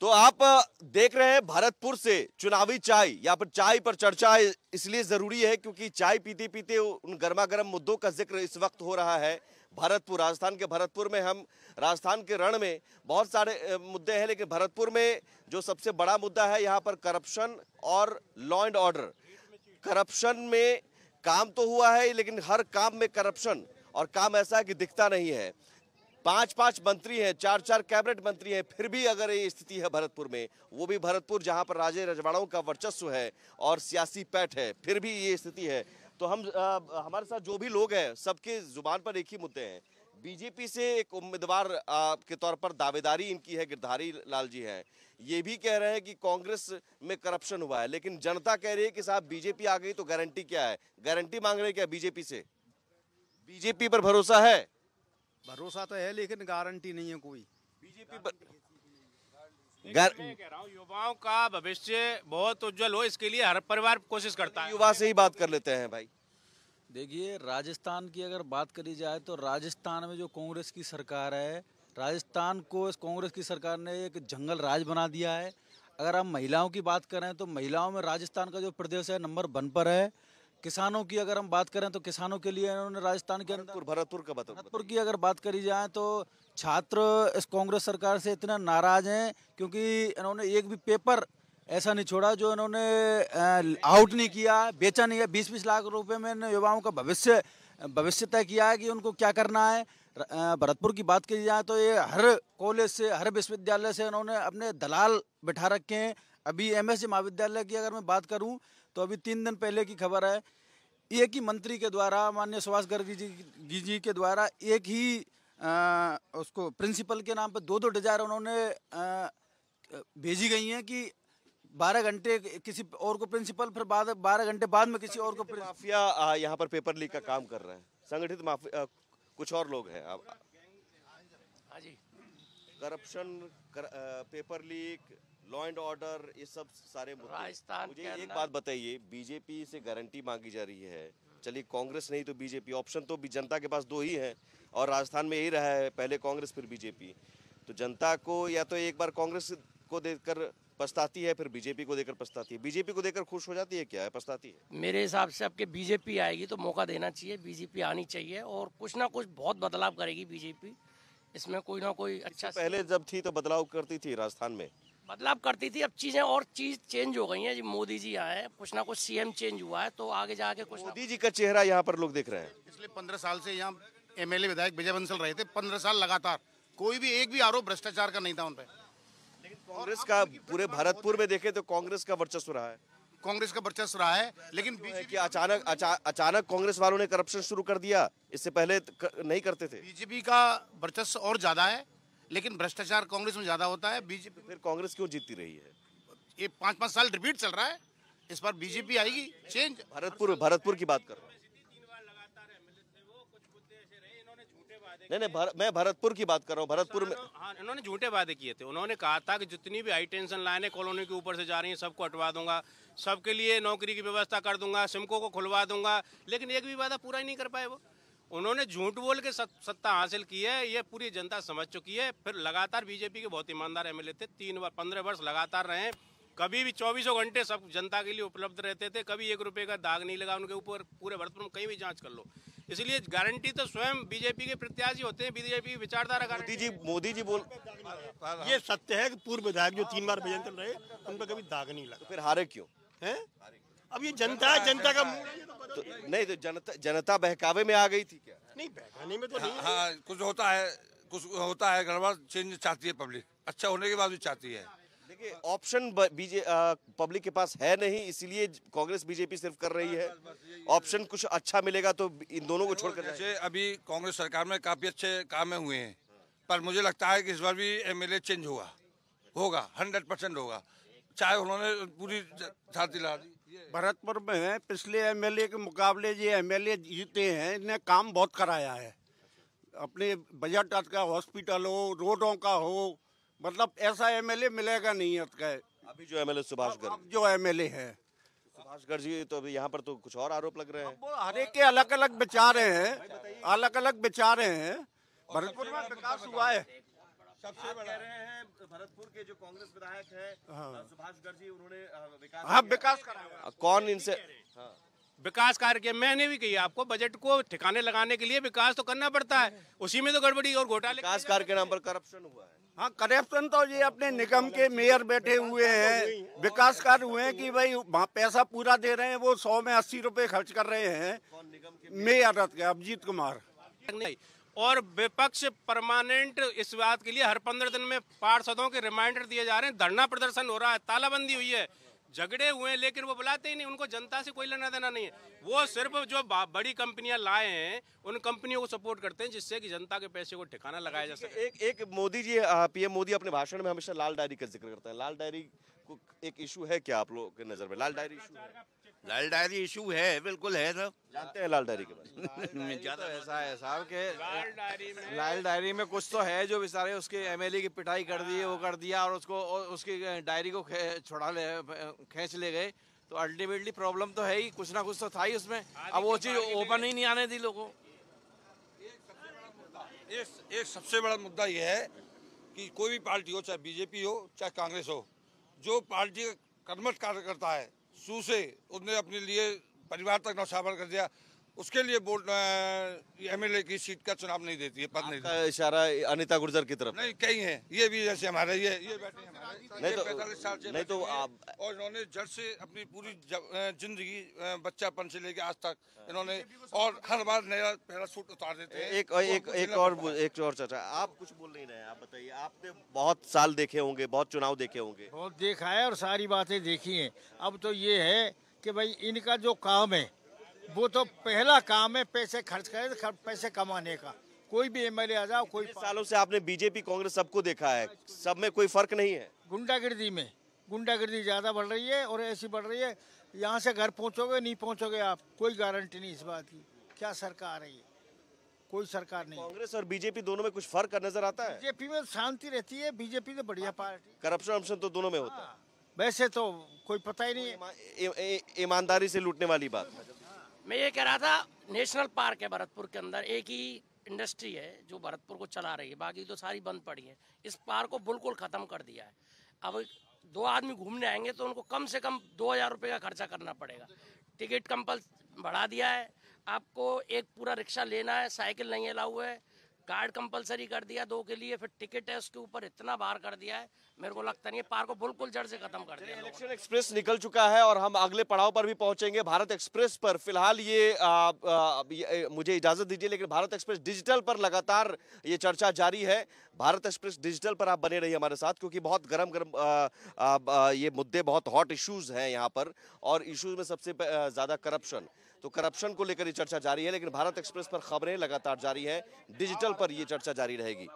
तो आप देख रहे हैं भरतपुर से चुनावी चाय या पर चाय पर चर्चा इसलिए ज़रूरी है क्योंकि चाय पीते पीते उन गर्मा गर्म मुद्दों का जिक्र इस वक्त हो रहा है भरतपुर राजस्थान के भरतपुर में हम राजस्थान के रण में बहुत सारे मुद्दे हैं लेकिन भरतपुर में जो सबसे बड़ा मुद्दा है यहाँ पर करप्शन और लॉ एंड ऑर्डर करप्शन में काम तो हुआ है लेकिन हर काम में करप्शन और काम ऐसा है कि दिखता नहीं है पांच पांच मंत्री हैं चार चार कैबिनेट मंत्री हैं फिर भी अगर ये स्थिति है भरतपुर में वो भी भरतपुर जहां पर राजे रजवाड़ों का वर्चस्व है और सियासी पैठ है फिर भी ये स्थिति है तो हम आ, हमारे साथ जो भी लोग हैं सबके जुबान पर एक ही मुद्दे हैं बीजेपी से एक उम्मीदवार के तौर पर दावेदारी इनकी है गिरधारी लाल जी हैं ये भी कह रहे हैं कि कांग्रेस में करप्शन हुआ है लेकिन जनता कह रही है कि साहब बीजेपी आ गई तो गारंटी क्या है गारंटी मांग रहे क्या बीजेपी से बीजेपी पर भरोसा है भरोसा तो है लेकिन गारंटी नहीं है कोई बीजेपी मैं युवाओं का भविष्य बहुत उज्जवल हो इसके लिए हर परिवार कोशिश करता है युवा से ही बात कर लेते हैं भाई देखिए राजस्थान की अगर बात करी जाए तो राजस्थान में जो कांग्रेस की सरकार है राजस्थान को इस कांग्रेस की सरकार ने एक जंगल राज बना दिया है अगर हम महिलाओं की बात करें तो महिलाओं में राजस्थान का जो प्रदेश है नंबर वन पर है किसानों की अगर हम बात करें तो किसानों के लिए इन्होंने राजस्थान के अंदर भरतपुर का बताओ भरतपुर की अगर बात करी जाए तो छात्र इस कांग्रेस सरकार से इतना नाराज हैं क्योंकि इन्होंने एक भी पेपर ऐसा नहीं छोड़ा जो इन्होंने आउट नहीं किया बेचा नहीं है बीस बीस लाख रुपए में इन युवाओं का भविष्य भविष्य तय किया है कि उनको क्या करना है भरतपुर की बात की जाए तो ये हर कॉलेज से हर विश्वविद्यालय से इन्होंने अपने दलाल बिठा रखे हैं अभी एम एस महाविद्यालय की अगर मैं बात करूँ तो अभी तीन दिन पहले की खबर है एक ही मंत्री के द्वारा माननीय सुभाष गर्ग जी जी के द्वारा एक ही आ, उसको प्रिंसिपल के नाम पर दो दो डिजायर उन्होंने आ, भेजी गई हैं कि बारह घंटे किसी और को प्रिंसिपल फिर बाद बारह घंटे बाद में किसी और को माफिया यहाँ पर पेपर लीक का काम कर रहे हैं संगठित माफिया कुछ और लोग हैं आप हाँ जी करप्शन कर, paper leak law and order ये सब सारे राजस्थान मुझे एक बात बताइए बीजेपी से गारंटी मांगी जा रही है चलिए कांग्रेस नहीं तो बीजेपी ऑप्शन तो भी जनता के पास दो ही हैं और राजस्थान में यही रहा है पहले कांग्रेस फिर बीजेपी तो जनता को या तो एक बार कांग्रेस को देकर पछताती है फिर बीजेपी को देकर पछताती है बीजेपी को देकर खुश हो जाती है क्या है पछताती है मेरे हिसाब से आपके बीजेपी आएगी तो मौका देना चाहिए बीजेपी आनी चाहिए और कुछ ना कुछ बहुत बदलाव करेगी बीजेपी इसमें कोई ना कोई अच्छा पहले जब थी तो बदलाव करती थी राजस्थान में बदलाव मतलब करती थी अब चीजें और चीज चेंज हो गई हैं जी मोदी जी आए कुछ ना कुछ सीएम चेंज हुआ है तो आगे जाके कुछ मोदी जी का चेहरा यहाँ पर लोग देख रहे हैं पिछले पंद्रह साल से यहाँ एमएलए विधायक विजय बंसल रहे थे पंद्रह साल लगातार कोई भी एक भी आरोप भ्रष्टाचार का नहीं था उनपे कांग्रेस का पूरे भरतपुर में देखे तो कांग्रेस का वर्चस्व रहा है कांग्रेस का वर्चस्व रहा है लेकिन बीजेपी तो अचानक अचानक कांग्रेस वालों ने करप्शन शुरू कर दिया इससे पहले नहीं करते थे बीजेपी का वर्चस्व और ज्यादा है लेकिन भ्रष्टाचार कांग्रेस में ज़्यादा होता है बीजेपी फिर कांग्रेस क्यों जीतती रही है ये पांच पांच साल रिपीट चल रहा है इस बार बीजेपी आएगी चेंज भरतपुर भरतपुर की बात कर रहा हूँ नहीं नहीं भर, मैं भरतपुर की बात कर रहा हूँ भरतपुर में हाँ इन्होंने झूठे वादे किए थे उन्होंने कहा था कि जितनी भी हाई टेंशन लाइने कॉलोनी के ऊपर से जा रही हैं सबको हटवा दूंगा सबके लिए नौकरी की व्यवस्था कर दूंगा सिमको को खुलवा दूंगा लेकिन एक भी वादा पूरा ही नहीं कर पाए वो उन्होंने झूठ बोल के सत्ता हासिल की है ये पूरी जनता समझ चुकी है फिर लगातार बीजेपी के बहुत ईमानदार एमएलए थे तीन बार पंद्रह वर्ष लगातार रहे कभी भी चौबीसों घंटे सब जनता के लिए उपलब्ध रहते थे कभी एक रुपये का दाग नहीं लगा उनके ऊपर पूरे भर्त में कहीं भी जांच कर लो इसलिए गारंटी तो स्वयं बीजेपी के प्रत्याशी होते हैं बीजेपी विचारधारा मोदी जी मोदी जी बोल ये सत्य है कि पूर्व विधायक जो तीन बार भजन हाँ। रहे उन पर कभी दाग नहीं लगा तो फिर हारे क्यों है अब ये जनता है जनता का तो, नहीं तो जनता जनता बहकावे में आ गई थी क्या नहीं बहकाने में तो हाँ, नहीं हाँ, हाँ कुछ होता है कुछ होता है गड़बड़ चेंज चाहती है पब्लिक अच्छा होने के बाद भी चाहती है देखिए ऑप्शन बीजेपी पब्लिक के पास है नहीं इसलिए कांग्रेस बीजेपी सिर्फ कर रही है ऑप्शन कुछ अच्छा मिलेगा तो इन दोनों को छोड़कर जैसे अभी कांग्रेस सरकार में काफी अच्छे काम हुए हैं पर मुझे लगता है कि इस बार भी एमएलए चेंज हुआ होगा हंड्रेड परसेंट होगा चाहे उन्होंने पूरी छाती ला दी भरतपुर में पिछले एमएलए के मुकाबले ये एमएलए जीते हैं इन्हें काम बहुत कराया है अपने बजट का हॉस्पिटल हो रोडों का हो मतलब ऐसा एमएलए मिलेगा नहीं का अभी जो एमएलए सुभाष गर्ग जो एमएलए है सुभाष जी तो अभी यहाँ पर तो कुछ और आरोप लग रहे हैं हर एक के अलग अलग विचार हैं अलग अलग विचार हैं भरतपुर में विकास हुआ है सबसे बड़ा कह रहे हैं भरतपुर के जो कांग्रेस विधायक है हाँ। सुभाष गर्जी उन्होंने विकास विकास कौन इनसे हाँ। विकास कार्य किया मैंने भी कही आपको बजट को ठिकाने लगाने के लिए विकास तो करना पड़ता है उसी में तो गड़बड़ी और घोटाले विकास कार्य के नाम पर करप्शन हुआ है हाँ करप्शन तो ये अपने निगम के मेयर बैठे हुए हैं विकास कार्य हुए हैं कि भाई पैसा पूरा दे रहे हैं वो सौ में अस्सी रुपए खर्च कर रहे हैं मेयर अभिजीत कुमार और विपक्ष परमानेंट इस बात के लिए हर पंद्रह दिन में पार्षदों के रिमाइंडर दिए जा रहे हैं धरना प्रदर्शन हो रहा है तालाबंदी हुई है झगड़े हुए हैं लेकिन वो बुलाते ही नहीं उनको जनता से कोई लेना देना नहीं है वो सिर्फ जो बड़ी कंपनियां लाए हैं उन कंपनियों को सपोर्ट करते हैं जिससे कि जनता के पैसे को ठिकाना लगाया जा सके एक एक मोदी जी पीएम मोदी अपने भाषण में हमेशा लाल डायरी का जिक्र करते हैं लाल डायरी को एक इशू है क्या आप लोग के नज़र में लाल डायरी इशू है लाल डायरी इशू है बिल्कुल है सर जानते हैं लाल डायरी के बारे तो ज्यादा ऐसा है साहब के लाल डायरी में कुछ तो है जो बेचारे उसके एमएलए की पिटाई कर दी वो कर दिया और उसको उसकी डायरी को छोड़ा ले खेच ले गए तो अल्टीमेटली प्रॉब्लम तो है ही कुछ ना कुछ तो था ही उसमें अब वो चीज ओपन ही नहीं आने दी लोगों एक एक सबसे बड़ा मुद्दा यह है कि कोई भी पार्टी हो चाहे बीजेपी हो चाहे कांग्रेस हो जो पार्टी का कर्मठ कार्य करता है सूसे उसने अपने लिए परिवार तक नौशावर कर दिया उसके लिए बोर्ड एमएलए की सीट का चुनाव नहीं देती है पद नहीं देती। इशारा अनिता गुर्जर की तरफ नहीं कई हैं ये भी जैसे हमारे ये ये बैठे हमारे नहीं तो पैंतालीस साल से नहीं तो आप और इन्होंने जड़ से अपनी पूरी जिंदगी बच्चापन से लेके आज तक हाँ। इन्होंने और हर बार नया पहला सूट उतार देते हैं एक एक एक और एक और चर्चा आप कुछ बोल नहीं रहे आप बताइए आपने बहुत साल देखे होंगे बहुत चुनाव देखे होंगे बहुत देखा है और सारी बातें देखी है अब तो ये है कि भाई इनका जो काम है वो तो पहला काम है पैसे खर्च करे तो पैसे कमाने का कोई भी एमएलए आ जाओ कोई सालों से आपने बीजेपी कांग्रेस सबको देखा है सब में कोई फर्क नहीं है गुंडागिर्दी में गुंडागिर्दी ज़्यादा बढ़ रही है और ऐसी बढ़ रही है यहाँ से घर पहुँचोगे नहीं पहुँचोगे आप कोई गारंटी नहीं इस बात की क्या सरकार आ रही है कोई सरकार नहीं कांग्रेस और बीजेपी दोनों में कुछ फर्क नजर आता है बीजेपी में शांति रहती है बीजेपी तो बढ़िया पार्टी करप्शन तो दोनों में होता है हाँ, वैसे तो कोई पता ही नहीं है ईमानदारी से लूटने वाली बात मैं ये कह रहा था नेशनल पार्क है भरतपुर के अंदर एक ही इंडस्ट्री है जो भरतपुर को चला रही है बाकी तो सारी बंद पड़ी है इस पार्क को बिल्कुल ख़त्म कर दिया है अब दो आदमी घूमने आएंगे तो उनको कम से कम दो हज़ार रुपये का खर्चा करना पड़ेगा टिकट कंपल बढ़ा दिया है आपको एक पूरा रिक्शा लेना है साइकिल नहीं अलाउ है कार्ड कंपलसरी कर दिया दो के लिए फिर टिकट है उसके ऊपर इतना बार कर दिया है मेरे को लगता नहीं है पार को बिल्कुल जड़ से खत्म कर दिया इलेक्शन एक्सप्रेस निकल चुका है और हम अगले पड़ाव पर भी पहुंचेंगे भारत एक्सप्रेस पर फिलहाल ये, आ, आ, ये मुझे इजाजत दीजिए लेकिन भारत एक्सप्रेस डिजिटल पर लगातार ये चर्चा जारी है भारत एक्सप्रेस डिजिटल पर आप बने रहिए हमारे साथ क्योंकि बहुत गर्म गर्म ये मुद्दे बहुत हॉट इशूज हैं यहाँ पर और इशूज में सबसे ज़्यादा करप्शन तो करप्शन को लेकर ये चर्चा जारी है लेकिन भारत एक्सप्रेस पर खबरें लगातार जारी है डिजिटल पर यह चर्चा जारी रहेगी